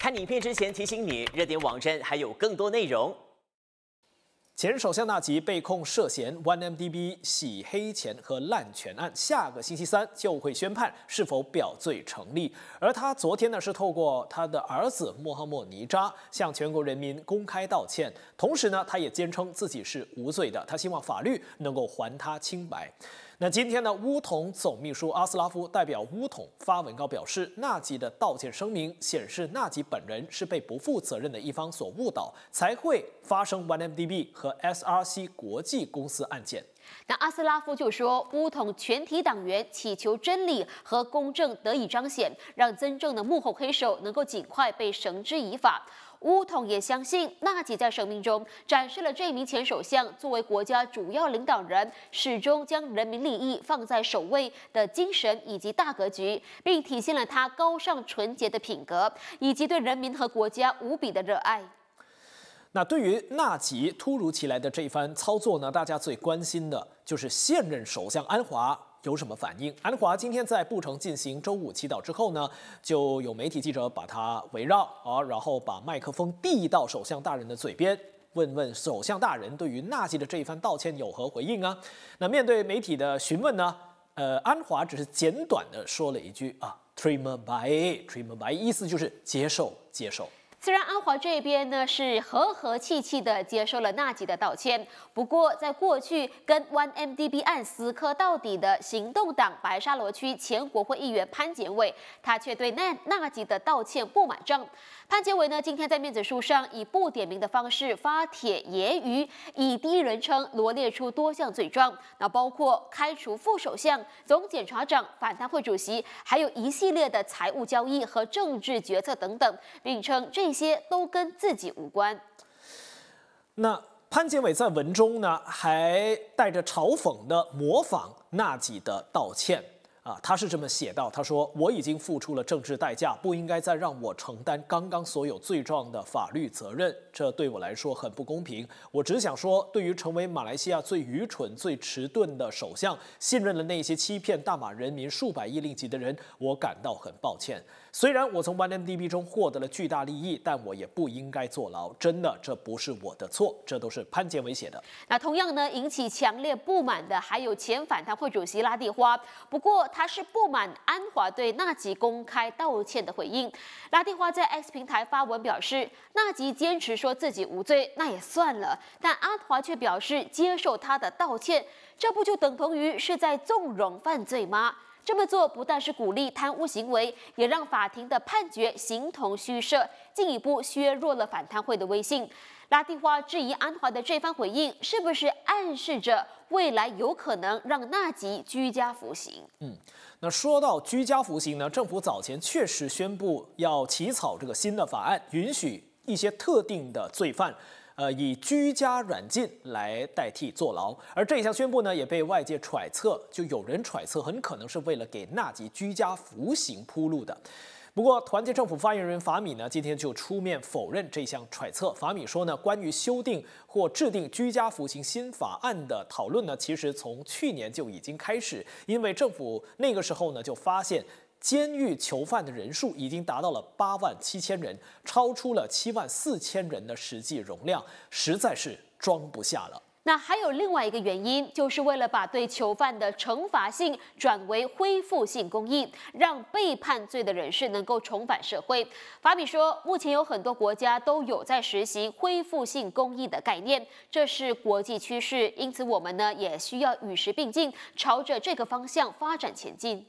看影片之前提醒你，热点网站还有更多内容。前首相纳吉被控涉嫌 OneMDB 洗黑钱和滥权案，下个星期三就会宣判是否表罪成立。而他昨天呢，是透过他的儿子穆罕默尼扎向全国人民公开道歉，同时呢，他也坚称自己是无罪的。他希望法律能够还他清白。那今天呢？乌统总秘书阿斯拉夫代表乌统发文告表示，纳吉的道歉声明显示，纳吉本人是被不负责任的一方所误导，才会发生 OneMDB 和 SRC 国际公司案件。那阿斯拉夫就说，乌统全体党员祈求真理和公正得以彰显，让真正的幕后黑手能够尽快被绳之以法。乌统也相信，纳吉在生命中展示了这名前首相作为国家主要领导人始终将人民利益放在首位的精神以及大格局，并体现了他高尚纯洁的品格以及对人民和国家无比的热爱。那对于纳吉突如其来的这番操作呢？大家最关心的就是现任首相安华。有什么反应？安华今天在布城进行周五祈祷之后呢，就有媒体记者把他围绕，啊，然后把麦克风递到首相大人的嘴边，问问首相大人对于纳吉的这一番道歉有何回应啊？那面对媒体的询问呢，呃，安华只是简短的说了一句啊 t r i m e r by t r i m e r by”，意思就是接受，接受。虽然安华这边呢是和和气气的接受了纳吉的道歉，不过在过去跟 OneMDB 案死磕到底的行动党白沙罗区前国会议员潘杰伟，他却对纳纳吉的道歉不买账。潘杰伟呢今天在面子书上以不点名的方式发帖言语，以第一人称罗列出多项罪状，那包括开除副首相、总检察长、反贪会主席，还有一系列的财务交易和政治决策等等，并称这。这些都跟自己无关。那潘建伟在文中呢，还带着嘲讽的模仿纳吉的道歉。啊，他是这么写道：“他说我已经付出了政治代价，不应该再让我承担刚刚所有罪状的法律责任，这对我来说很不公平。我只想说，对于成为马来西亚最愚蠢、最迟钝的首相，信任了那些欺骗大马人民数百亿令吉的人，我感到很抱歉。虽然我从 y m d b 中获得了巨大利益，但我也不应该坐牢。真的，这不是我的错，这都是潘建伟写的。那同样呢，引起强烈不满的还有前反贪会主席拉蒂花。不过。他是不满安华对纳吉公开道歉的回应。拉蒂花在 X 平台发文表示，纳吉坚持说自己无罪，那也算了，但安华却表示接受他的道歉，这不就等同于是在纵容犯罪吗？这么做不但是鼓励贪污行为，也让法庭的判决形同虚设，进一步削弱了反贪会的威信。拉蒂花质疑安华的这番回应，是不是暗示着未来有可能让纳吉居家服刑？嗯，那说到居家服刑呢，政府早前确实宣布要起草这个新的法案，允许一些特定的罪犯，呃，以居家软禁来代替坐牢。而这一项宣布呢，也被外界揣测，就有人揣测很可能是为了给纳吉居家服刑铺路的。不过，团结政府发言人法米呢，今天就出面否认这项揣测。法米说呢，关于修订或制定居家服刑新法案的讨论呢，其实从去年就已经开始，因为政府那个时候呢，就发现监狱囚犯的人数已经达到了八万七千人，超出了七万四千人的实际容量，实在是装不下了。那还有另外一个原因，就是为了把对囚犯的惩罚性转为恢复性公益，让被判罪的人士能够重返社会。法比说，目前有很多国家都有在实行恢复性公益的概念，这是国际趋势，因此我们呢也需要与时并进，朝着这个方向发展前进。